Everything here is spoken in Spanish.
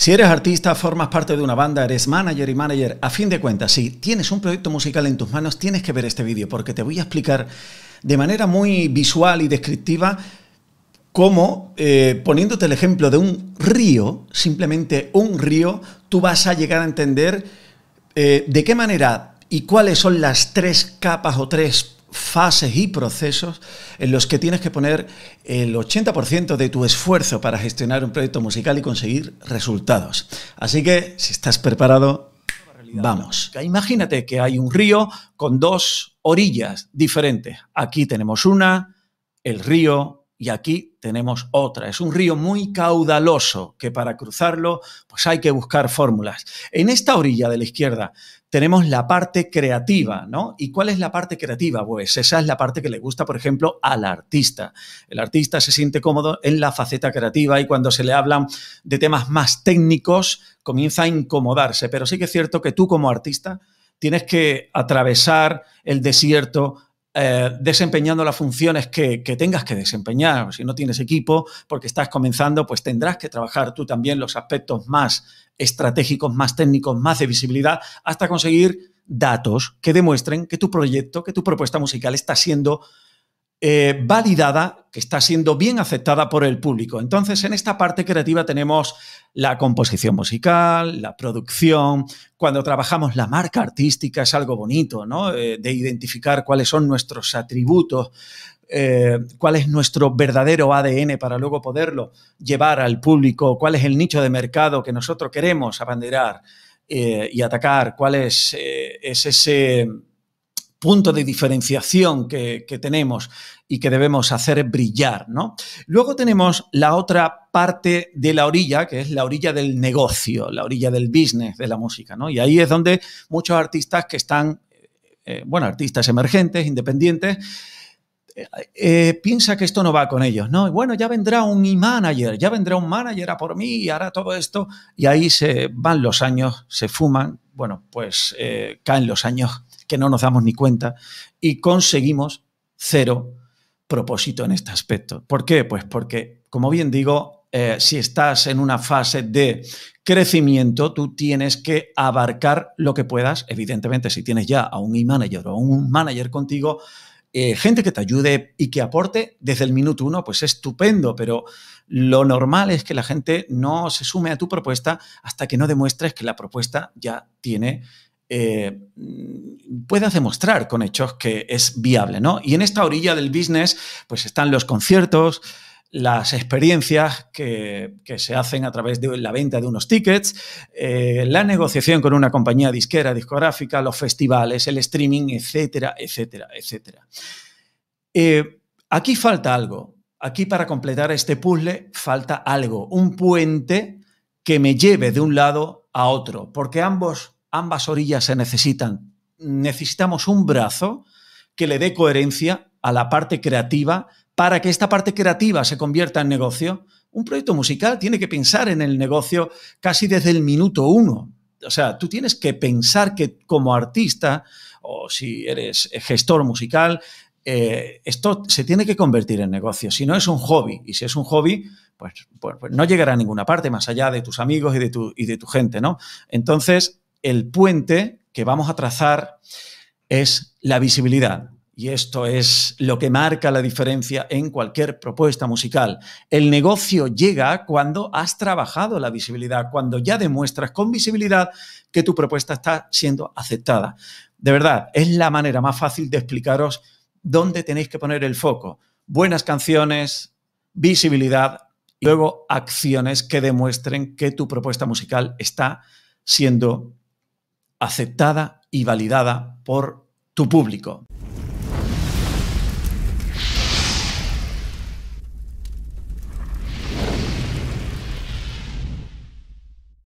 Si eres artista, formas parte de una banda, eres manager y manager, a fin de cuentas, si tienes un proyecto musical en tus manos, tienes que ver este vídeo porque te voy a explicar de manera muy visual y descriptiva cómo, eh, poniéndote el ejemplo de un río, simplemente un río, tú vas a llegar a entender eh, de qué manera y cuáles son las tres capas o tres fases y procesos en los que tienes que poner el 80% de tu esfuerzo para gestionar un proyecto musical y conseguir resultados. Así que, si estás preparado, vamos. Imagínate que hay un río con dos orillas diferentes. Aquí tenemos una, el río y aquí tenemos otra. Es un río muy caudaloso que para cruzarlo pues hay que buscar fórmulas. En esta orilla de la izquierda tenemos la parte creativa, ¿no? ¿Y cuál es la parte creativa? Pues esa es la parte que le gusta, por ejemplo, al artista. El artista se siente cómodo en la faceta creativa y cuando se le hablan de temas más técnicos comienza a incomodarse, pero sí que es cierto que tú como artista tienes que atravesar el desierto eh, desempeñando las funciones que, que, tengas que desempeñar. Si no tienes equipo, porque estás comenzando, pues tendrás que trabajar tú también los aspectos más estratégicos, más técnicos, más de visibilidad, hasta conseguir datos que demuestren que tu proyecto, que tu propuesta musical está siendo eh, validada, que está siendo bien aceptada por el público. Entonces, en esta parte creativa tenemos la composición musical, la producción, cuando trabajamos la marca artística es algo bonito, ¿no? Eh, de identificar cuáles son nuestros atributos, eh, cuál es nuestro verdadero ADN para luego poderlo llevar al público, cuál es el nicho de mercado que nosotros queremos abanderar y atacar, cuál es ese punto de diferenciación que, tenemos y que debemos hacer brillar. ¿no? Luego tenemos la otra parte de la orilla, que es la orilla del negocio, la orilla del business de la música. ¿no? Y ahí es donde muchos artistas que están, eh, eh, bueno, artistas emergentes, independientes, eh, eh, piensa que esto no va con ellos, ¿no? Bueno, ya vendrá un manager, ya vendrá un manager a por mí y hará todo esto. Y ahí se van los años, se fuman, bueno, pues eh, caen los años que no nos damos ni cuenta y conseguimos cero propósito en este aspecto. ¿Por qué? Pues porque, como bien digo, eh, si estás en una fase de crecimiento, tú tienes que abarcar lo que puedas. Evidentemente, si tienes ya a un e-manager o un manager contigo, eh, gente que te ayude y que aporte desde el minuto uno, pues estupendo, pero lo normal es que la gente no se sume a tu propuesta hasta que no demuestres que la propuesta ya tiene, eh, mm, puedas demostrar con hechos que es viable, ¿no? Y en esta orilla del business, pues están los conciertos, las experiencias que, se hacen a través de la venta de unos tickets, eh, la negociación con una compañía disquera, discográfica, los festivales, el streaming, etcétera, etcétera, etcétera. Eh, aquí falta algo. Aquí para completar este puzzle falta algo, un puente que me lleve de un lado a otro, porque ambos, ambas orillas se necesitan. Necesitamos un brazo que le dé coherencia a la parte creativa para que esta parte creativa se convierta en negocio. Un proyecto musical tiene que pensar en el negocio casi desde el minuto uno. O sea, tú tienes que pensar que como artista o si eres gestor musical, eh, esto se tiene que convertir en negocio. Si no es un hobby, y si es un hobby, pues, pues, pues, no llegará a ninguna parte más allá de tus amigos y de tu, y de tu gente, ¿no? Entonces, el puente que vamos a trazar es la visibilidad. Y esto es lo que marca la diferencia en cualquier propuesta musical. El negocio llega cuando has trabajado la visibilidad, cuando ya demuestras con visibilidad que tu propuesta está siendo aceptada. De verdad, es la manera más fácil de explicaros dónde tenéis que poner el foco. Buenas canciones, visibilidad y luego acciones que demuestren que tu propuesta musical está siendo aceptada y validada por tu público.